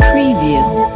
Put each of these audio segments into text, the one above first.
Preview。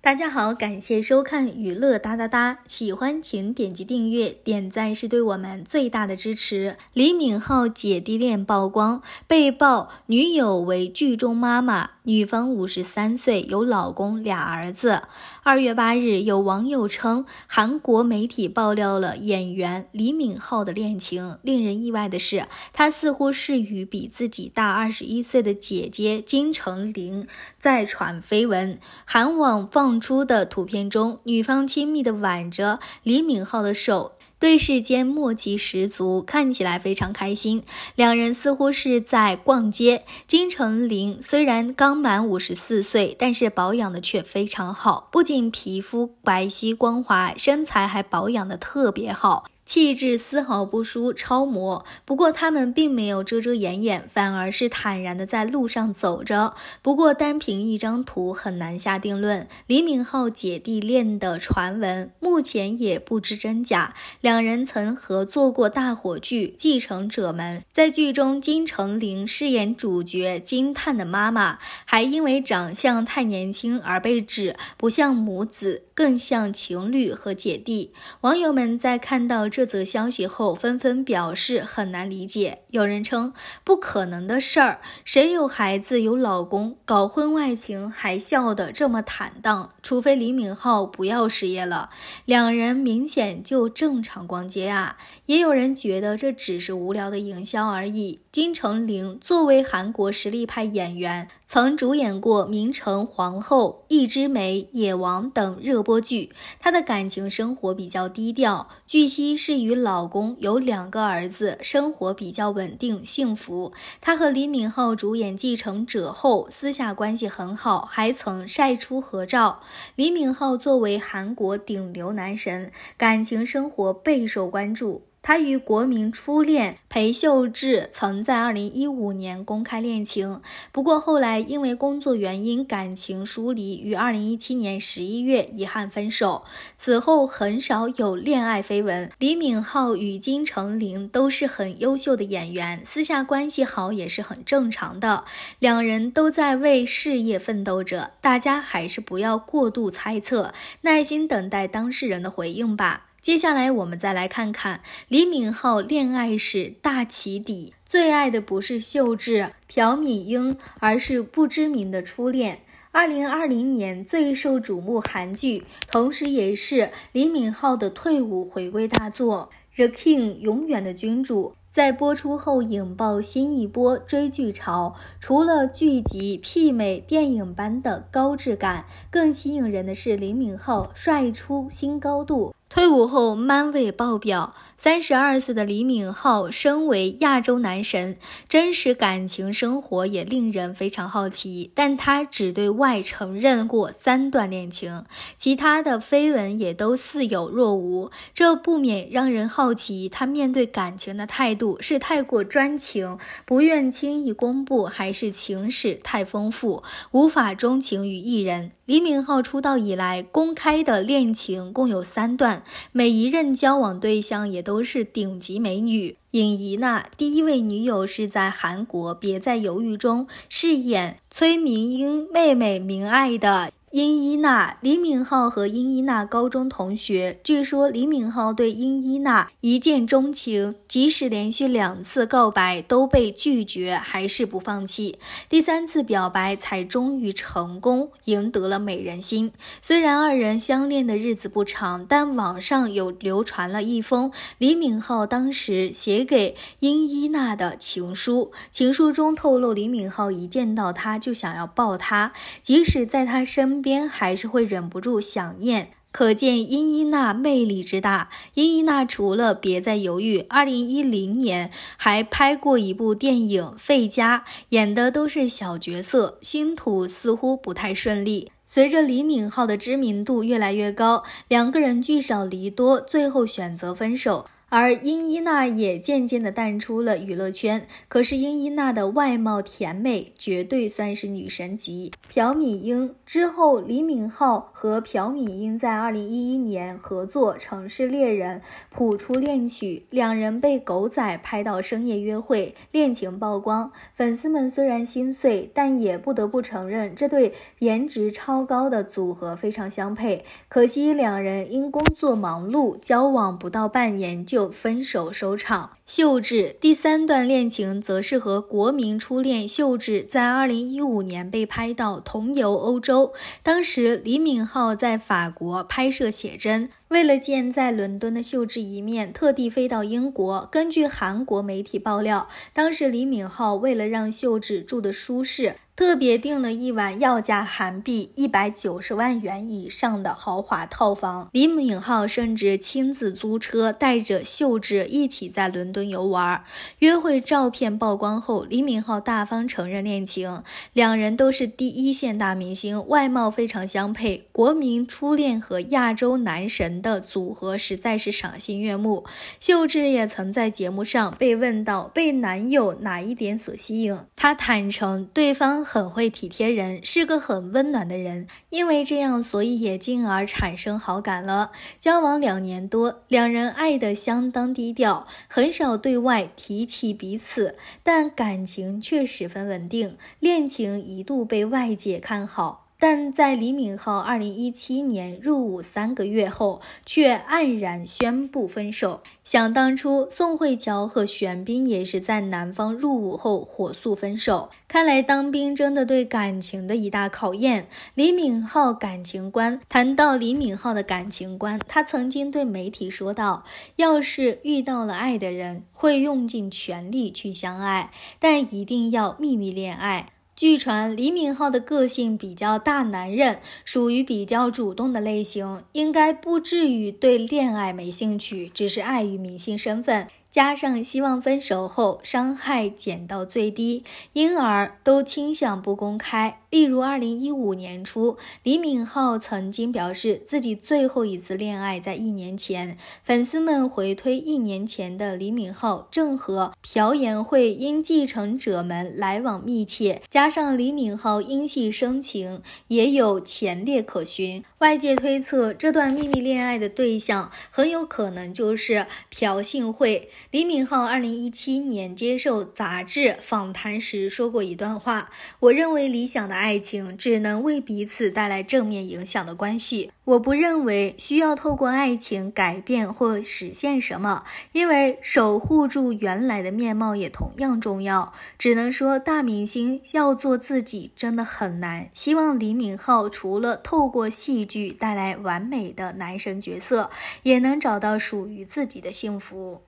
大家好，感谢收看娱乐哒哒哒，喜欢请点击订阅，点赞是对我们最大的支持。李敏镐姐弟恋曝光，被曝女友为剧中妈妈。女方五十三岁，有老公俩儿子。二月八日，有网友称，韩国媒体爆料了演员李敏镐的恋情。令人意外的是，他似乎是与比自己大二十一岁的姐姐金成玲在传绯闻。韩网放出的图片中，女方亲密地挽着李敏镐的手。对视间默契十足，看起来非常开心。两人似乎是在逛街。金成林虽然刚满五十四岁，但是保养的却非常好，不仅皮肤白皙光滑，身材还保养的特别好。气质丝毫不输超模，不过他们并没有遮遮掩掩，反而是坦然的在路上走着。不过单凭一张图很难下定论。李敏镐姐弟恋的传闻目前也不知真假。两人曾合作过大火剧《继承者们》，在剧中金成玲饰演主角金叹的妈妈，还因为长相太年轻而被指不像母子，更像情侣和姐弟。网友们在看到这。这则消息后，纷纷表示很难理解。有人称不可能的事儿，谁有孩子有老公搞婚外情还笑得这么坦荡？除非李敏镐不要事业了，两人明显就正常逛街啊。也有人觉得这只是无聊的营销而已。金成玲作为韩国实力派演员。曾主演过《明成皇后》《一枝梅》《野王》等热播剧，她的感情生活比较低调。据悉，是与老公有两个儿子，生活比较稳定幸福。她和李敏镐主演《继承者》后，私下关系很好，还曾晒出合照。李敏镐作为韩国顶流男神，感情生活备受关注。他与国民初恋裴秀智曾在2015年公开恋情，不过后来因为工作原因感情疏离，于2017年11月遗憾分手。此后很少有恋爱绯闻。李敏镐与金成霖都是很优秀的演员，私下关系好也是很正常的。两人都在为事业奋斗着，大家还是不要过度猜测，耐心等待当事人的回应吧。接下来我们再来看看李敏镐恋爱史大起底。最爱的不是秀智、朴敏英，而是不知名的初恋。二零二零年最受瞩目韩剧，同时也是李敏镐的退伍回归大作《The King》，永远的君主，在播出后引爆新一波追剧潮。除了剧集媲美电影般的高质感，更吸引人的是李敏镐帅出新高度。退伍后，man 爆表。三十二岁的李敏镐身为亚洲男神，真实感情生活也令人非常好奇。但他只对外承认过三段恋情，其他的绯闻也都似有若无。这不免让人好奇，他面对感情的态度是太过专情，不愿轻易公布，还是情史太丰富，无法钟情于一人？李敏镐出道以来公开的恋情共有三段，每一任交往对象也都是顶级美女。尹怡娜第一位女友是在韩国《别再犹豫》中饰演崔明英妹妹明爱的。殷一娜、李敏镐和殷一娜高中同学。据说李敏镐对殷一娜一见钟情，即使连续两次告白都被拒绝，还是不放弃。第三次表白才终于成功，赢得了美人心。虽然二人相恋的日子不长，但网上有流传了一封李敏镐当时写给殷一娜的情书。情书中透露，李敏镐一见到她就想要抱她，即使在她身。边还是会忍不住想念，可见殷一娜魅力之大。殷一娜除了别再犹豫，二零一零年还拍过一部电影《费家》，演的都是小角色，星途似乎不太顺利。随着李敏镐的知名度越来越高，两个人聚少离多，最后选择分手。而殷一娜也渐渐地淡出了娱乐圈。可是殷一娜的外貌甜美，绝对算是女神级。朴敏英之后，李敏镐和朴敏英在二零一一年合作《城市猎人》，谱出恋曲。两人被狗仔拍到深夜约会，恋情曝光。粉丝们虽然心碎，但也不得不承认这对颜值超高的组合非常相配。可惜两人因工作忙碌，交往不到半年就。就分手收场。秀智第三段恋情则是和国民初恋秀智在二零一五年被拍到同游欧洲，当时李敏镐在法国拍摄写真。为了见在伦敦的秀智一面，特地飞到英国。根据韩国媒体爆料，当时李敏镐为了让秀智住得舒适，特别订了一晚要价韩币一百九十万元以上的豪华套房。李敏镐甚至亲自租车，带着秀智一起在伦敦游玩。约会照片曝光后，李敏镐大方承认恋情。两人都是第一线大明星，外貌非常相配，国民初恋和亚洲男神。的组合实在是赏心悦目。秀智也曾在节目上被问到被男友哪一点所吸引，她坦诚对方很会体贴人，是个很温暖的人，因为这样，所以也进而产生好感了。交往两年多，两人爱得相当低调，很少对外提起彼此，但感情却十分稳定，恋情一度被外界看好。但在李敏镐2017年入伍三个月后，却黯然宣布分手。想当初，宋慧乔和玄彬也是在男方入伍后火速分手。看来当兵真的对感情的一大考验。李敏镐感情观谈到李敏镐的感情观，他曾经对媒体说道：“要是遇到了爱的人，会用尽全力去相爱，但一定要秘密恋爱。”据传，李敏镐的个性比较大男人，属于比较主动的类型，应该不至于对恋爱没兴趣，只是碍于明星身份，加上希望分手后伤害减到最低，因而都倾向不公开。例如，二零一五年初，李敏镐曾经表示自己最后一次恋爱在一年前。粉丝们回推一年前的李敏镐正和朴妍惠因《继承者们》来往密切，加上李敏镐因戏生情，也有前列可循。外界推测，这段秘密恋爱的对象很有可能就是朴信惠。李敏镐二零一七年接受杂志访谈时说过一段话：“我认为理想的。”爱情只能为彼此带来正面影响的关系。我不认为需要透过爱情改变或实现什么，因为守护住原来的面貌也同样重要。只能说，大明星要做自己真的很难。希望李敏镐除了透过戏剧带来完美的男神角色，也能找到属于自己的幸福。